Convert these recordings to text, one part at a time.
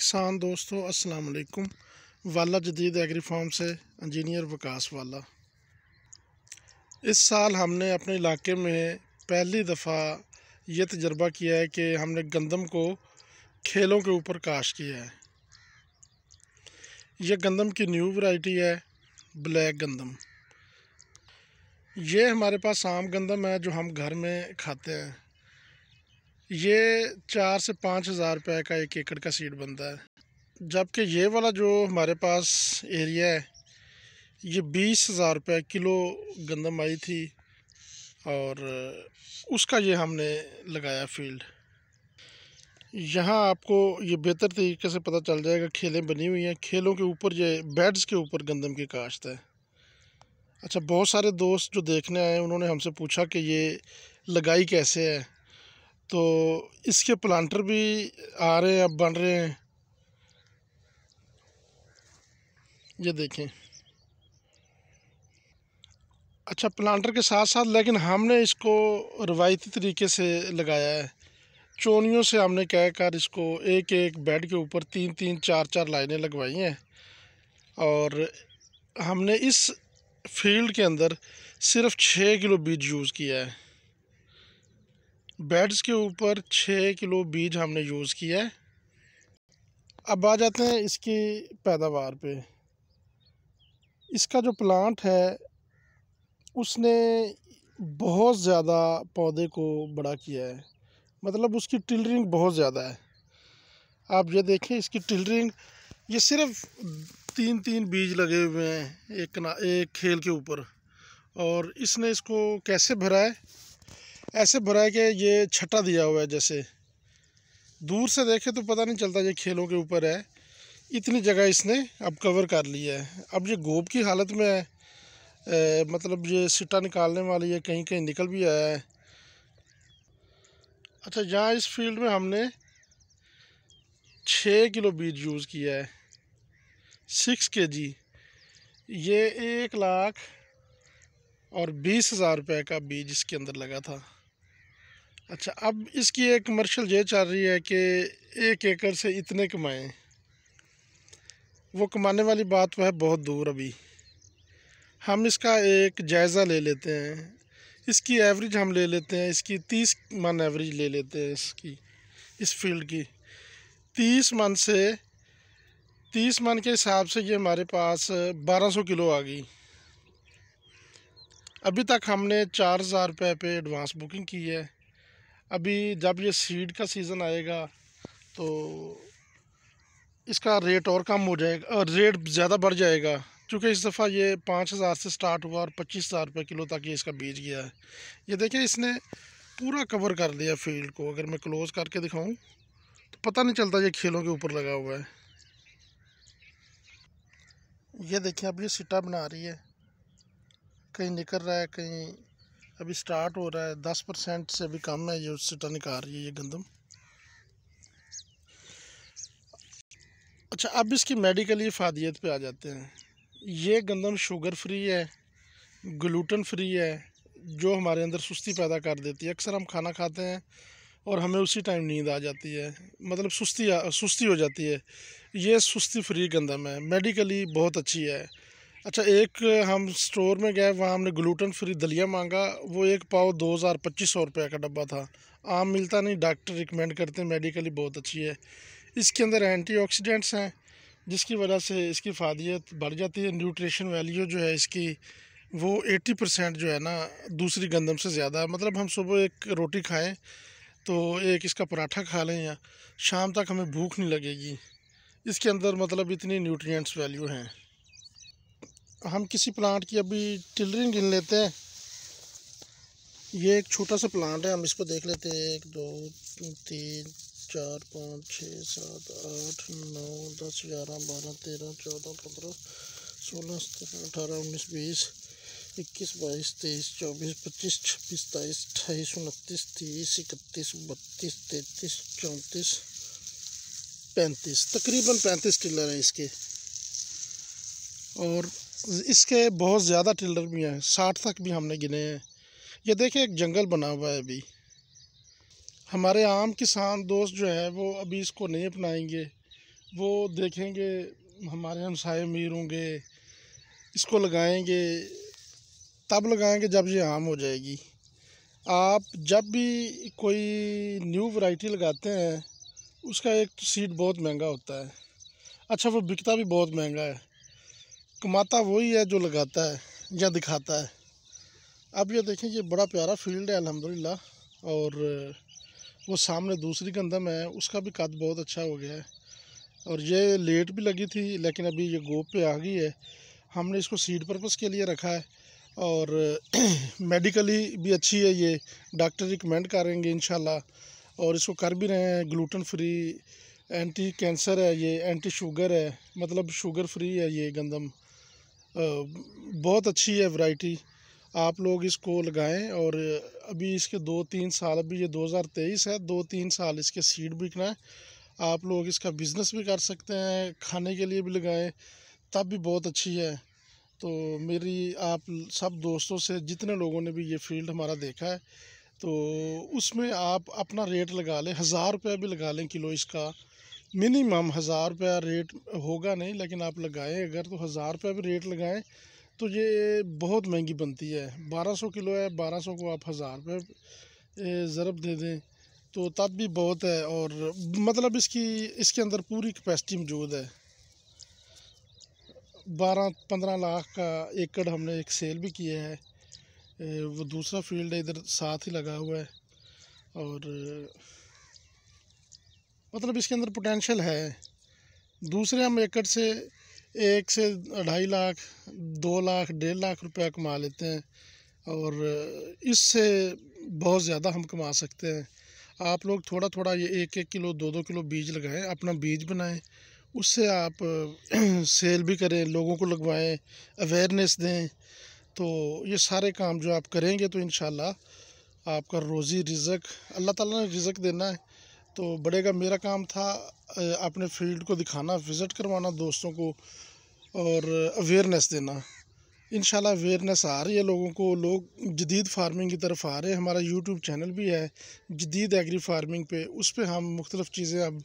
किसान दोस्तों अस्सलाम वालेकुम वाला जदीद एग्री फार्म से इंजीनियर वकास वाला इस साल हमने अपने इलाके में पहली दफ़ा ये तजर्बा किया है कि हमने गंदम को खेलों के ऊपर काश किया है यह गंदम की न्यू वैरायटी है ब्लैक गंदम ये हमारे पास आम गंदम है जो हम घर में खाते हैं ये चार से पाँच हज़ार रुपये का एक एकड़ का सीड बनता है जबकि ये वाला जो हमारे पास एरिया है ये बीस हज़ार रुपये किलो गंदम आई थी और उसका ये हमने लगाया फील्ड यहाँ आपको ये बेहतर तरीके से पता चल जाएगा खेलें बनी हुई हैं खेलों के ऊपर ये बेड्स के ऊपर गंदम की काश्त है अच्छा बहुत सारे दोस्त जो देखने आए उन्होंने हमसे पूछा कि ये लगाई कैसे है तो इसके प्लांटर भी आ रहे हैं अब बन रहे हैं ये देखें अच्छा प्लांटर के साथ साथ लेकिन हमने इसको रवायती तरीके से लगाया है चोनियों से हमने कह कर इसको एक एक बेड के ऊपर तीन तीन चार चार लाइनें लगवाई हैं और हमने इस फील्ड के अंदर सिर्फ छः किलो बीज यूज़ किया है बेड्स के ऊपर छः किलो बीज हमने यूज़ किया है अब आ जाते हैं इसकी पैदावार पे इसका जो प्लांट है उसने बहुत ज़्यादा पौधे को बड़ा किया है मतलब उसकी टिलरिंग बहुत ज़्यादा है आप ये देखें इसकी टिलरिंग ये सिर्फ तीन तीन बीज लगे हुए हैं एक ना एक खेल के ऊपर और इसने इसको कैसे भरा है ऐसे भरा है कि ये छटा दिया हुआ है जैसे दूर से देखे तो पता नहीं चलता ये खेलों के ऊपर है इतनी जगह इसने अब कवर कर लिया है अब ये गोब की हालत में है ए, मतलब ये सिटा निकालने वाली है कहीं कहीं निकल भी आया है अच्छा यहाँ इस फील्ड में हमने छः किलो बीज यूज़ किया है सिक्स के जी ये एक लाख और बीस हज़ार रुपये का बीज इसके अंदर लगा था अच्छा अब इसकी एक कमर्शल ये चल रही है कि एक एकड़ से इतने कमाएं वो कमाने वाली बात वह तो बहुत दूर अभी हम इसका एक जायज़ा ले लेते हैं इसकी एवरेज हम ले लेते हैं इसकी तीस मन एवरेज ले लेते हैं इसकी इस फील्ड की तीस मन से तीस मन के हिसाब से ये हमारे पास बारह सौ किलो आ गई अभी तक हमने चार हज़ार रुपये पे एडवांस बुकिंग की है अभी जब ये सीड का सीज़न आएगा तो इसका रेट और कम हो जाएगा और रेट ज़्यादा बढ़ जाएगा क्योंकि इस दफ़ा ये पाँच हज़ार से स्टार्ट हुआ और पच्चीस हज़ार रुपये किलो तक ये इसका बीज गया है ये देखें इसने पूरा कवर कर दिया फील्ड को अगर मैं क्लोज़ करके दिखाऊं तो पता नहीं चलता ये खेलों के ऊपर लगा हुआ है ये देखिए अब ये सिटा बना रही है कहीं निकल रहा है कहीं अभी स्टार्ट हो रहा है दस परसेंट से अभी कम है ये उससे टन निकाल रही है ये गंदम अच्छा अब इसकी मेडिकली अफादियत पे आ जाते हैं ये गंदम शुगर फ्री है ग्लूटन फ्री है जो हमारे अंदर सुस्ती पैदा कर देती है अक्सर हम खाना खाते हैं और हमें उसी टाइम नींद आ जाती है मतलब सुस्ती आ, सुस्ती हो जाती है ये सुस्ती फ्री गंदम है मेडिकली बहुत अच्छी है अच्छा एक हम स्टोर में गए वहाँ हमने ग्लूटन फ्री दलिया मांगा वो एक पाव दो हज़ार पच्चीस सौ रुपये का डब्बा था आम मिलता नहीं डॉक्टर रिकमेंड करते हैं मेडिकली बहुत अच्छी है इसके अंदर एंटीऑक्सीडेंट्स हैं जिसकी वजह से इसकी फादियत बढ़ जाती है न्यूट्रिशन वैल्यू जो है इसकी वो एट्टी परसेंट जो है ना दूसरी गंदम से ज़्यादा मतलब हम सुबह एक रोटी खाएँ तो एक इसका पराठा खा लें या शाम तक हमें भूख नहीं लगेगी इसके अंदर मतलब इतनी न्यूट्रिएंट्स वैल्यू हैं हम किसी प्लांट की अभी टिलरिंग गिन लेते हैं ये एक छोटा सा प्लांट है हम इसको देख लेते हैं एक दो तीन चार पाँच छः सात आठ नौ दस ग्यारह बारह तेरह चौदह पंद्रह सोलह सत्रह अठारह उन्नीस बीस इक्कीस बाईस तेईस चौबीस पच्चीस छब्बीस सताईस अट्ठाईस उनतीस तीस इकतीस बत्तीस तैंतीस चौंतीस पैंतीस तकरीबन पैंतीस टिलर हैं इसके और इसके बहुत ज़्यादा टिल्डर भी हैं साठ तक भी हमने गिने हैं ये देखें एक जंगल बना हुआ है अभी हमारे आम किसान दोस्त जो हैं वो अभी इसको नहीं अपनाएंगे वो देखेंगे हमारे हमसाए अमीर होंगे इसको लगाएंगे तब लगाएंगे जब ये आम हो जाएगी आप जब भी कोई न्यू वैरायटी लगाते हैं उसका एक सीड बहुत महंगा होता है अच्छा वो बिकता भी बहुत महंगा है कमाता वही है जो लगाता है या दिखाता है अब ये देखें ये बड़ा प्यारा फील्ड है अल्हम्दुलिल्लाह और वो सामने दूसरी गंदम है उसका भी कद बहुत अच्छा हो गया है और ये लेट भी लगी थी लेकिन अभी ये गोप पे आ गई है हमने इसको सीड पर्पज़ के लिए रखा है और मेडिकली भी अच्छी है ये डॉक्टर रिकमेंड करेंगे इन और इसको कर भी रहे हैं ग्लूटन फ्री एंटी कैंसर है ये एंटी शुगर है मतलब शुगर फ्री है ये गंदम बहुत अच्छी है वैरायटी आप लोग इसको लगाएं और अभी इसके दो तीन साल अभी ये 2023 है दो तीन साल इसके सीड बिकना है आप लोग इसका बिज़नेस भी कर सकते हैं खाने के लिए भी लगाएं तब भी बहुत अच्छी है तो मेरी आप सब दोस्तों से जितने लोगों ने भी ये फील्ड हमारा देखा है तो उसमें आप अपना रेट लगा लें हज़ार रुपया भी लगा लें किलो इसका मिनिमम हज़ार रुपया रेट होगा नहीं लेकिन आप लगाएं अगर तो हज़ार रुपया भी रेट लगाएं तो ये बहुत महंगी बनती है बारह सौ किलो है बारह सौ को आप हज़ार रुपये ज़रब दे दें तो तब भी बहुत है और मतलब इसकी इसके अंदर पूरी कैपेसिटी मौजूद है बारह पंद्रह लाख का एकड़ हमने एक सेल भी किया है वो दूसरा फील्ड है इधर साथ ही लगा हुआ है और मतलब इसके अंदर पोटेंशियल है दूसरे हम एकड़ से एक से ढाई लाख दो लाख डेढ़ लाख रुपया कमा लेते हैं और इससे बहुत ज़्यादा हम कमा सकते हैं आप लोग थोड़ा थोड़ा ये एक एक किलो दो दो किलो बीज लगाएं अपना बीज बनाएं उससे आप सेल भी करें लोगों को लगवाएं अवेयरनेस दें तो ये सारे काम जो आप करेंगे तो इन आपका रोज़ी रिजक अल्लाह ताला ने रिजक देना है तो बड़े का मेरा काम था अपने फील्ड को दिखाना विज़िट करवाना दोस्तों को और अवेयरनेस देना इन अवेयरनेस आ रही है लोगों को लोग जदीद फार्मिंग की तरफ आ रहे हैं हमारा यूट्यूब चैनल भी है जदीद एग्री फार्मिंग पे उस पर हम मुख्तलिफ़ चीज़ें अब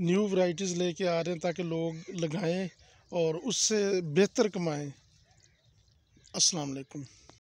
न्यू वाइटीज़ ले कर आ रहे हैं ताकि लोग लगाएँ और उससे बेहतर कमाएँ अस्सलाम